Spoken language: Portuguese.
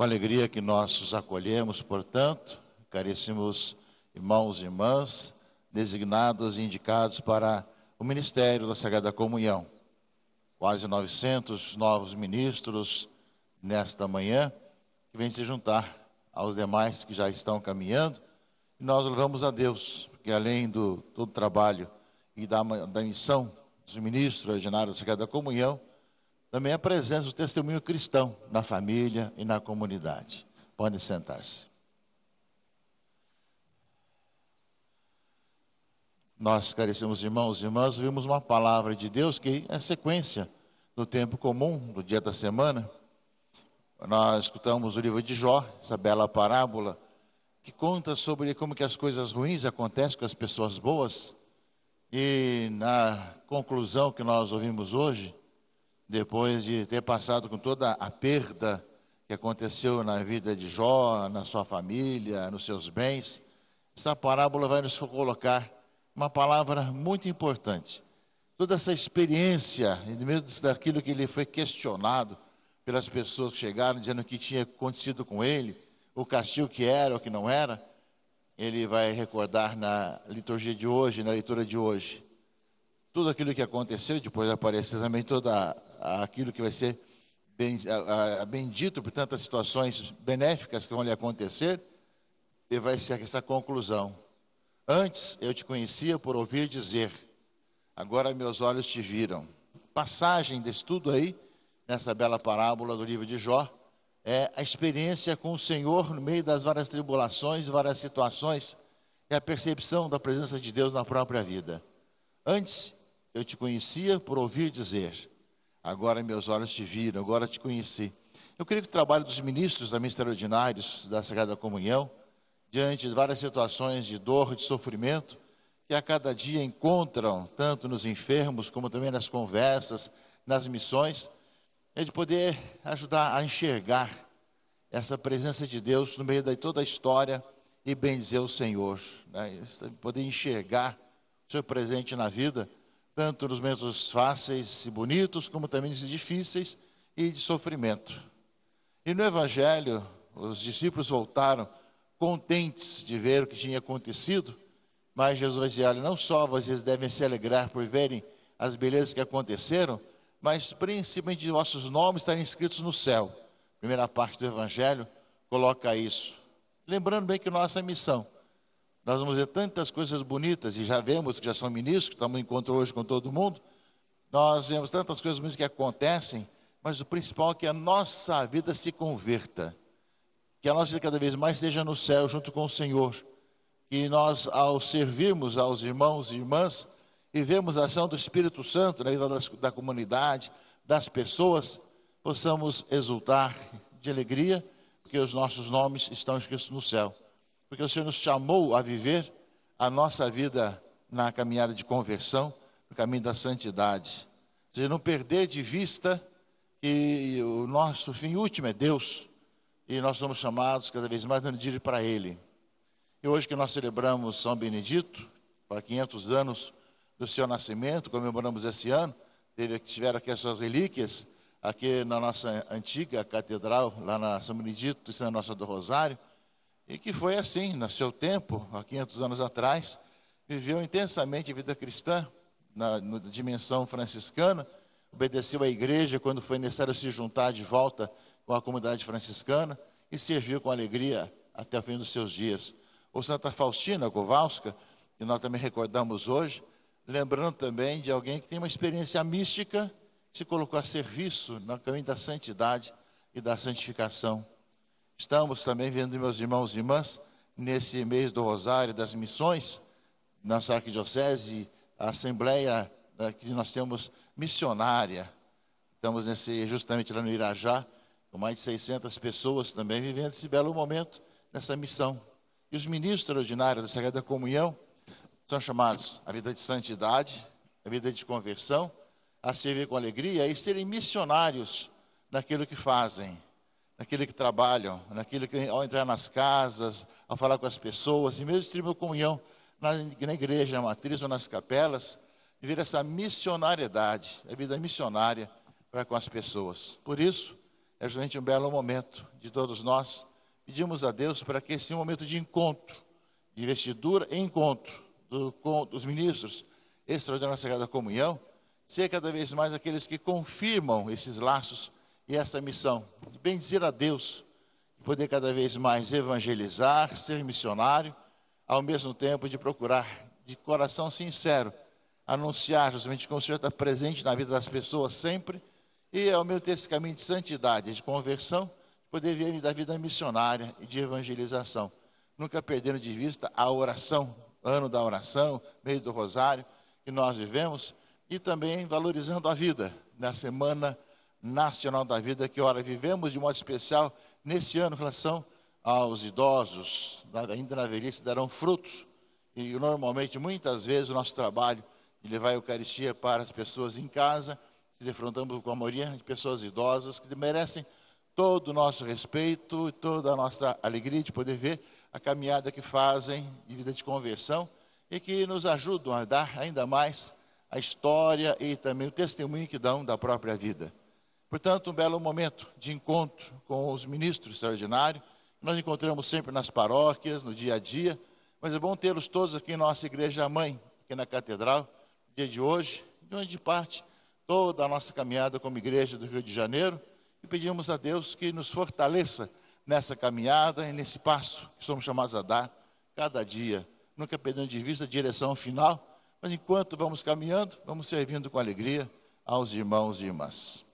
Com alegria que nós os acolhemos, portanto, caríssimos irmãos e irmãs, designados e indicados para o Ministério da Sagrada Comunhão. Quase 900 novos ministros nesta manhã, que vêm se juntar aos demais que já estão caminhando. E nós louvamos a Deus, porque além do todo o trabalho e da, da missão dos ministros ordinários da Sagrada Comunhão, também a presença do testemunho cristão na família e na comunidade. Podem sentar-se. Nós, caríssimos irmãos e irmãs, vimos uma palavra de Deus que é sequência do tempo comum, do dia da semana. Nós escutamos o livro de Jó, essa bela parábola, que conta sobre como que as coisas ruins acontecem com as pessoas boas. E na conclusão que nós ouvimos hoje, depois de ter passado com toda a perda que aconteceu na vida de Jó, na sua família, nos seus bens, essa parábola vai nos colocar uma palavra muito importante. Toda essa experiência, mesmo daquilo que ele foi questionado pelas pessoas que chegaram, dizendo o que tinha acontecido com ele, o castigo que era ou que não era, ele vai recordar na liturgia de hoje, na leitura de hoje. Tudo aquilo que aconteceu, depois aparecer também toda aquilo que vai ser bendito por tantas situações benéficas que vão lhe acontecer, e vai ser essa conclusão. Antes eu te conhecia por ouvir dizer, agora meus olhos te viram. Passagem desse tudo aí, nessa bela parábola do livro de Jó, é a experiência com o Senhor no meio das várias tribulações, várias situações, é a percepção da presença de Deus na própria vida. Antes eu te conhecia por ouvir dizer, Agora meus olhos te viram, agora te conheci. Eu creio que o trabalho dos ministros da Ministério Ordinários da Sagrada Comunhão, diante de várias situações de dor, de sofrimento, que a cada dia encontram, tanto nos enfermos, como também nas conversas, nas missões, é de poder ajudar a enxergar essa presença de Deus no meio de toda a história e bendizer o Senhor, né? poder enxergar o seu presente na vida tanto nos momentos fáceis e bonitos, como também nos difíceis e de sofrimento. E no Evangelho, os discípulos voltaram contentes de ver o que tinha acontecido, mas Jesus dizia: olha, não só vocês devem se alegrar por verem as belezas que aconteceram, mas principalmente de vossos nomes estarem escritos no céu. A primeira parte do Evangelho coloca isso. Lembrando bem que nossa missão nós vamos ver tantas coisas bonitas, e já vemos que já são ministros, estamos em encontro hoje com todo mundo. Nós vemos tantas coisas bonitas que acontecem, mas o principal é que a nossa vida se converta, que a nossa vida cada vez mais esteja no céu junto com o Senhor, que nós, ao servirmos aos irmãos e irmãs, e vemos a ação do Espírito Santo na vida da comunidade, das pessoas, possamos exultar de alegria, porque os nossos nomes estão escritos no céu porque o Senhor nos chamou a viver a nossa vida na caminhada de conversão, no caminho da santidade. Ou seja, não perder de vista que o nosso fim último é Deus, e nós somos chamados cada vez mais a dirigir para Ele. E hoje que nós celebramos São Benedito, para 500 anos do seu nascimento, comemoramos esse ano, teve, tiveram aqui as suas relíquias, aqui na nossa antiga catedral, lá na São Benedito, São é Nossa do Rosário, e que foi assim, no seu tempo, há 500 anos atrás, viveu intensamente a vida cristã, na, na dimensão franciscana, obedeceu à igreja quando foi necessário se juntar de volta com a comunidade franciscana e serviu com alegria até o fim dos seus dias. Ou Santa Faustina Kowalska, que nós também recordamos hoje, lembrando também de alguém que tem uma experiência mística, se colocou a serviço no caminho da santidade e da santificação. Estamos também vendo, meus irmãos e irmãs, nesse mês do Rosário das Missões, nossa arquidiocese, a Assembleia né, que nós temos missionária. Estamos nesse, justamente lá no Irajá, com mais de 600 pessoas também vivendo esse belo momento, nessa missão. E os ministros ordinários da Sagrada Comunhão são chamados à vida de santidade, à vida de conversão, a servir com alegria e serem missionários naquilo que fazem naquele que trabalham, naquele que ao entrar nas casas, ao falar com as pessoas, e mesmo distribuir comunhão na, na igreja matriz ou nas capelas, viver essa missionariedade, a vida missionária para com as pessoas. Por isso, é justamente um belo momento de todos nós. Pedimos a Deus para que esse momento de encontro, de investidura e encontro do, com, dos ministros extraordinários da Sagrada Comunhão, seja cada vez mais aqueles que confirmam esses laços e essa missão de bendizer a Deus, de poder cada vez mais evangelizar, ser missionário, ao mesmo tempo de procurar, de coração sincero, anunciar justamente que o Senhor está presente na vida das pessoas sempre, e ao mesmo tempo esse caminho de santidade, de conversão, poder viver da vida missionária e de evangelização. Nunca perdendo de vista a oração, ano da oração, mês do rosário que nós vivemos, e também valorizando a vida na semana Nacional da Vida, que, ora, vivemos de modo especial nesse ano em relação aos idosos, ainda na velhice, darão frutos. E, normalmente, muitas vezes, o nosso trabalho de levar a Eucaristia para as pessoas em casa, se defrontamos com a maioria de pessoas idosas que merecem todo o nosso respeito e toda a nossa alegria de poder ver a caminhada que fazem de vida de conversão e que nos ajudam a dar ainda mais a história e também o testemunho que dão da própria vida. Portanto, um belo momento de encontro com os ministros extraordinários. Nós encontramos sempre nas paróquias, no dia a dia, mas é bom tê-los todos aqui em nossa igreja mãe, aqui na catedral, no dia de hoje, de onde parte toda a nossa caminhada como igreja do Rio de Janeiro, e pedimos a Deus que nos fortaleça nessa caminhada e nesse passo que somos chamados a dar cada dia, nunca perdendo de vista a direção final, mas enquanto vamos caminhando, vamos servindo com alegria aos irmãos e irmãs.